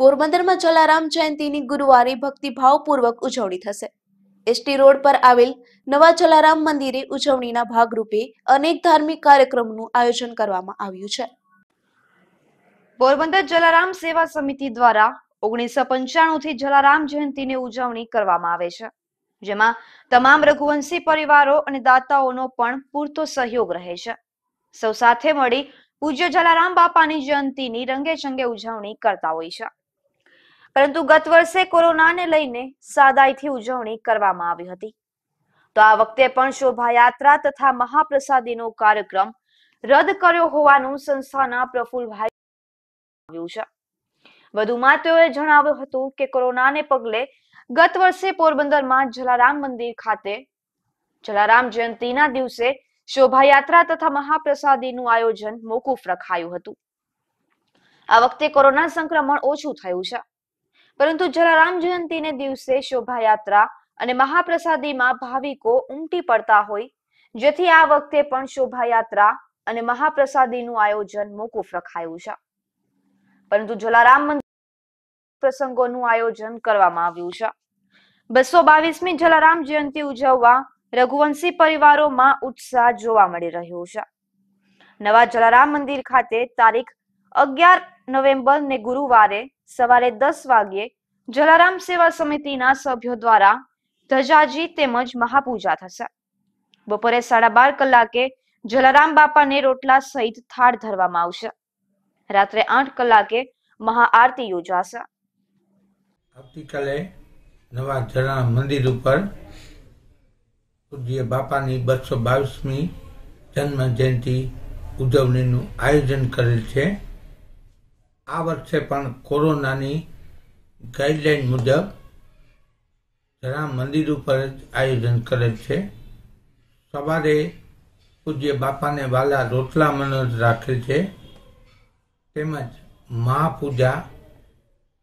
પોરબંદરમાં જલારામ જયંતિની ગુરુવારે ભક્તિભાવપૂર્વક ઉજવણી થશે એસટી રોડ પર આવેલ નવા જલારામ મંદિરે ઉજવણીના ભાગરૂપે અનેક ધાર્મિક કાર્યક્રમનું આયોજન કરવામાં આવ્યું છે પોરબંદર જલારામ સેવા સમિતિ દ્વારા ઓગણીસો પંચાણું થી જલારામ જયંતિની ઉજવણી કરવામાં આવે છે જેમાં તમામ રઘુવંશી પરિવારો અને દાતાઓનો પણ પૂરતો સહયોગ રહે છે સૌ સાથે મળી પૂજ્ય જલારામ બાપાની જયંતિની રંગે ચંગે ઉજવણી કરતા હોય છે પરંતુ ગત વર્ષે કોરોનાને લઈને સાદાઈથી ઉજવણી કરવામાં આવી હતી તો આ વખતે પણ શોભાયાત્રા તથા મહાપ્રસાદીનો કાર્યક્રમ રદ કર્યો હોવાનું સંસ્થાના પ્રફુલભાઈ વધુમાં તેઓએ જણાવ્યું હતું કે કોરોનાને પગલે ગત વર્ષે પોરબંદરમાં જલારામ મંદિર ખાતે જલારામ જયંતિના દિવસે શોભાયાત્રા તથા મહાપ્રસાદીનું આયોજન મોકૂફ રખાયું હતું આ વખતે કોરોના સંક્રમણ ઓછું થયું છે પરંતુ જલારામ જયંતીને દિવસે શોભાયાત્રા અને મહાપ્રસાદીમાં ભાવિકો ઉમટી પડતા હોય જેથી આ વખતે પણ શોભાયાત્રા અને મહાપ્રસાદીનું આયોજન મોકૂફ રખાયું છે પરંતુ જલારામ મંદિર પ્રસંગોનું આયોજન કરવામાં આવ્યું છે બસો બાવીસમી જલારામ જયંતી ઉજવવા રઘુવંશી પરિવારોમાં ઉત્સાહ જોવા મળી રહ્યો છે નવા જલારામ મંદિર ખાતે તારીખ અગિયાર નવેમ્બર ને ગુરુવારે સવારે દસ વાગ્યે જલારામ સેવા સમિતિના સભ્યો દ્વારા ધજાજી તેમજ મહાપૂજા થશે બપોરે સાડા બાર કલાકે જલારામ બાપાને રોટલા સહિત થાળ ધરવામાં આવશે રાત્રે આઠ કલાકે મહાઆરતી યોજાશે આવતીકાલે નવા જલારામ મંદિર ઉપર પૂજ્ય બાપાની બસો બાવીસમી જન્મ જયંતિ ઉજવણીનું આયોજન કરેલ છે આ વર્ષે પણ કોરોનાની ગાઈડલાઈન મુજબ ઘણા મંદિર ઉપર જ આયોજન કરે છે સવારે પૂજ્ય બાપાને વાલા રોટલા મનોજ રાખેલ છે તેમજ મહાપૂજા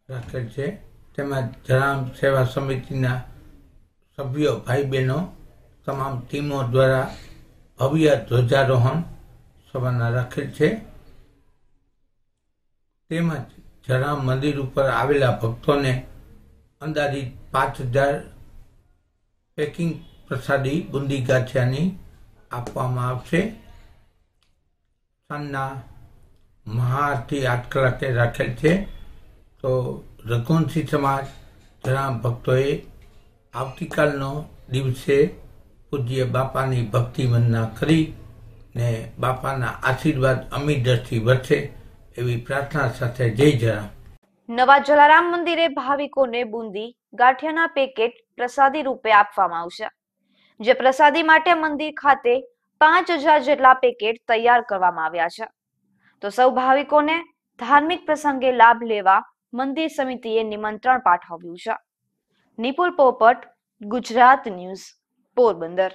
રાખેલ છે તેમજ જરામ સેવા સમિતિના સભ્યો ભાઈ બહેનો તમામ ટીમો દ્વારા ભવ્ય ધ્વજારોહણ સવારના રાખેલ છે તેમજ જરામ મંદિર ઉપર આવેલા ભક્તોને અંદાજિત પાંચ હજાર પેકિંગ પ્રસાદી બુંદી ગાંઠિયાની આપવામાં આવશે સાંજના મહાઆરતી આઠ કલાકે રાખેલ છે તો રઘુવંશી સમાજ જરામ ભક્તોએ આવતીકાલનો દિવસે પૂજ્ય બાપાની ભક્તિ ભક્તિવંદના કરી ને બાપાના આશીર્વાદ અમી દ્રષ્ટિ વધશે એવી પ્રાર્થના સાથે જય નવા જલારામ મંદિરે ભાવિકોને બુંદી ગાંઠિયાના પેકેટ પ્રસાદી રૂપે આપવામાં આવશે જે પ્રસાદી માટે મંદિર ખાતે પાંચ હજાર જેટલા પેકેટ તૈયાર કરવામાં આવ્યા છે તો સૌ ભાવિકોને ધાર્મિક પ્રસંગે લાભ લેવા મંદિર સમિતિએ નિમંત્રણ પાઠવ્યું છે નિપુલ પોપટ ગુજરાત ન્યૂઝ પોરબંદર